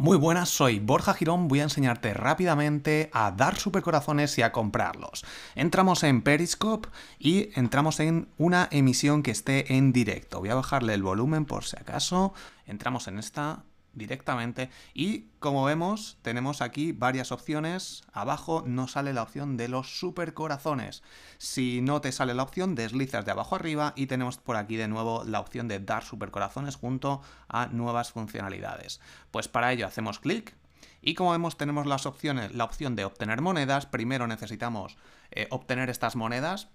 Muy buenas, soy Borja Girón, voy a enseñarte rápidamente a dar supercorazones y a comprarlos. Entramos en Periscope y entramos en una emisión que esté en directo. Voy a bajarle el volumen por si acaso. Entramos en esta directamente. Y como vemos, tenemos aquí varias opciones. Abajo no sale la opción de los super corazones. Si no te sale la opción, deslizas de abajo arriba y tenemos por aquí de nuevo la opción de dar super corazones junto a nuevas funcionalidades. Pues para ello hacemos clic y como vemos tenemos las opciones, la opción de obtener monedas. Primero necesitamos eh, obtener estas monedas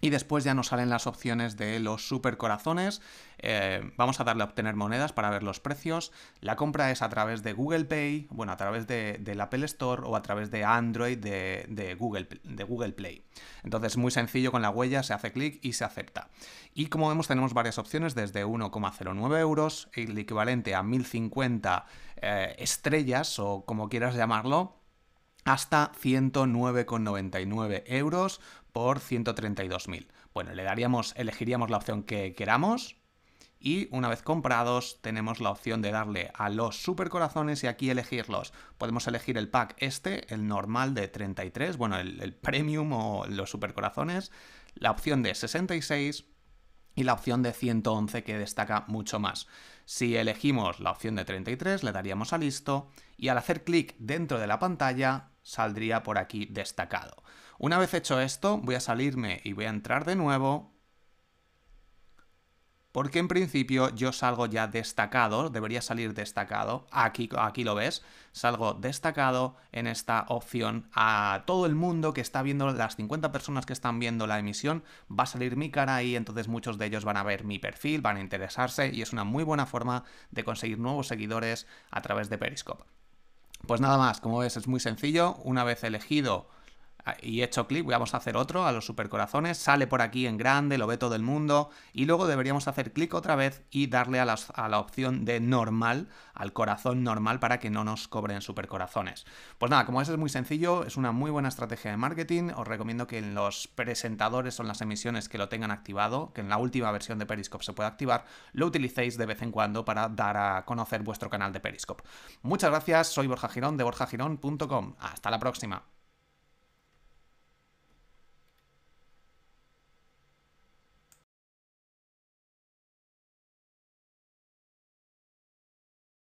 y después ya nos salen las opciones de los super corazones. Eh, vamos a darle a obtener monedas para ver los precios. La compra es a través de Google Pay, bueno, a través de, del Apple Store o a través de Android de, Google, de Google Play. Entonces, muy sencillo con la huella, se hace clic y se acepta. Y como vemos, tenemos varias opciones, desde 1,09 euros, el equivalente a 1050 eh, estrellas o como quieras llamarlo hasta 109,99 euros por 132.000. Bueno, le daríamos, elegiríamos la opción que queramos y una vez comprados tenemos la opción de darle a los super corazones y aquí elegirlos. Podemos elegir el pack este, el normal de 33, bueno, el, premium o los super corazones, la opción de 66 y la opción de 111 que destaca mucho más. Si elegimos la opción de 33 le daríamos a listo y al hacer clic dentro de la pantalla saldría por aquí destacado. Una vez hecho esto, voy a salirme y voy a entrar de nuevo porque en principio yo salgo ya destacado, debería salir destacado, aquí, aquí lo ves, salgo destacado en esta opción a todo el mundo que está viendo, las 50 personas que están viendo la emisión, va a salir mi cara ahí, entonces muchos de ellos van a ver mi perfil, van a interesarse y es una muy buena forma de conseguir nuevos seguidores a través de Periscope. Pues nada más, como ves es muy sencillo, una vez elegido Ah, y hecho clic, vamos a hacer otro a los supercorazones, sale por aquí en grande, lo ve todo el mundo y luego deberíamos hacer clic otra vez y darle a, la opción de normal, al corazón normal para que no nos cobren supercorazones. Pues nada, como eso es muy sencillo, es una muy buena estrategia de marketing, os recomiendo que en los presentadores o en las emisiones que lo tengan activado, que en la última versión de Periscope se pueda activar, lo utilicéis de vez en cuando para dar a conocer vuestro canal de Periscope. Muchas gracias, soy Borja Girón de borjagirón.com. Hasta la próxima.